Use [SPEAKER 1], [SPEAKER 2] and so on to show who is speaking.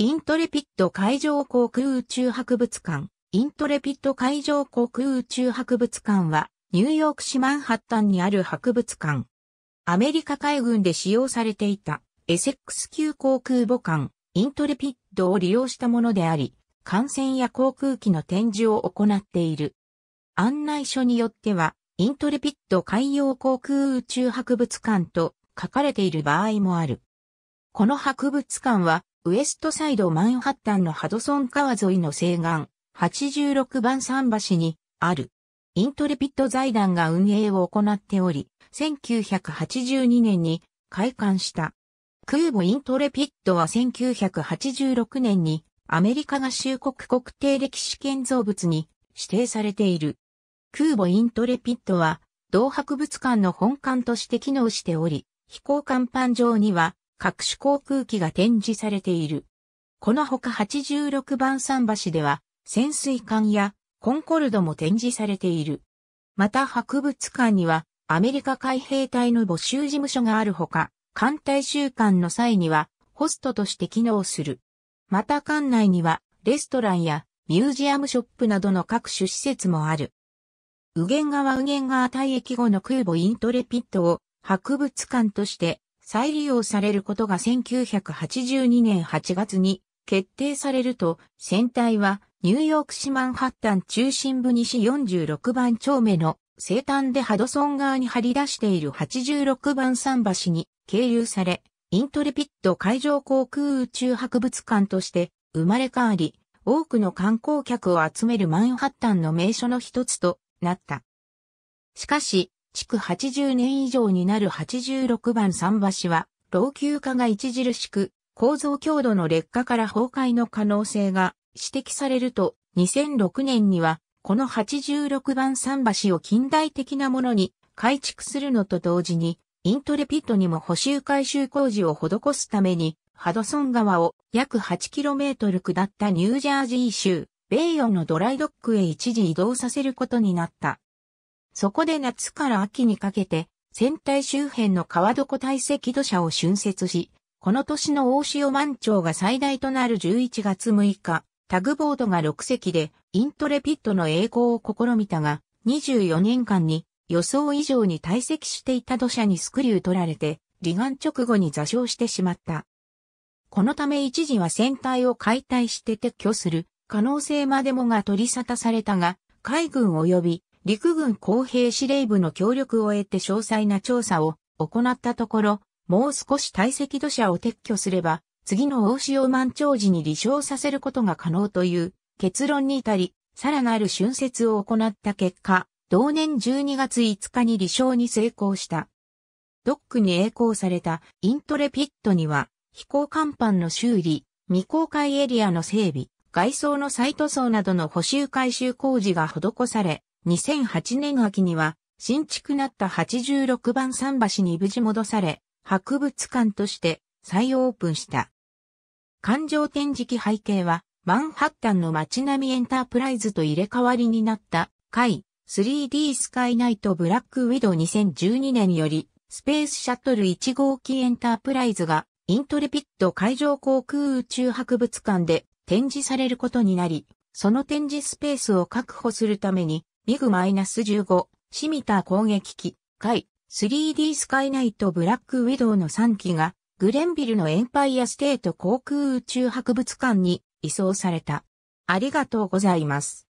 [SPEAKER 1] イントレピッド海上航空宇宙博物館。イントレピッド海上航空宇宙博物館は、ニューヨーク市マンハッタンにある博物館。アメリカ海軍で使用されていた、エセックス級航空母艦、イントレピッドを利用したものであり、艦船や航空機の展示を行っている。案内書によっては、イントレピッド海洋航空宇宙博物館と書かれている場合もある。この博物館は、ウエストサイドマンハッタンのハドソン川沿いの西岸、86番桟橋に、ある。イントレピット財団が運営を行っており、1982年に開館した。空母イントレピットは1986年にアメリカ合衆国国定歴史建造物に指定されている。空母イントレピットは同博物館の本館として機能しており、飛行甲板上には各種航空機が展示されている。このほか86番桟橋では潜水艦やコンコルドも展示されている。また博物館にはアメリカ海兵隊の募集事務所があるほか、艦隊週間の際にはホストとして機能する。また館内にはレストランやミュージアムショップなどの各種施設もある。右舷側右舷側退役後の空母イントレピットを博物館として再利用されることが1982年8月に決定されると、船体はニューヨーク市マンハッタン中心部西46番町目の西端でハドソン側に張り出している86番桟橋に経由され、イントレピッド海上航空宇宙博物館として生まれ変わり、多くの観光客を集めるマンハッタンの名所の一つとなった。しかし、築80年以上になる86番桟橋は、老朽化が著しく、構造強度の劣化から崩壊の可能性が指摘されると、2006年には、この86番桟橋を近代的なものに改築するのと同時に、イントレピットにも補修改修工事を施すために、ハドソン川を約 8km 下ったニュージャージー州、ベイヨンのドライドックへ一時移動させることになった。そこで夏から秋にかけて、船体周辺の川床堆積土砂を浚渫し、この年の大潮満潮が最大となる11月6日、タグボードが6隻でイントレピットの栄光を試みたが、24年間に予想以上に堆積していた土砂にスクリュー取られて、離岸直後に座礁してしまった。このため一時は船体を解体して撤去する可能性までもが取り沙汰されたが、海軍及び陸軍公兵司令部の協力を得て詳細な調査を行ったところ、もう少し堆積土砂を撤去すれば、次の大潮満潮時に離礁させることが可能という結論に至り、さらなる春節を行った結果、同年12月5日に離礁に成功した。ドックに栄光されたイントレピットには、飛行甲板の修理、未公開エリアの整備、外装の再塗装などの補修改修工事が施され、2008年秋には、新築なった86番桟橋に無事戻され、博物館として再オープンした。環状展示機背景は、マンハッタンの街並みエンタープライズと入れ替わりになった、回 3D スカイナイトブラックウィドウ2012年より、スペースシャトル1号機エンタープライズが、イントレピッド海上航空宇宙博物館で展示されることになり、その展示スペースを確保するために、ミグ -15、シミター攻撃機、回 3D スカイナイトブラックウィドウの3機が、グレンビルのエンパイアステート航空宇宙博物館に移送された。ありがとうございます。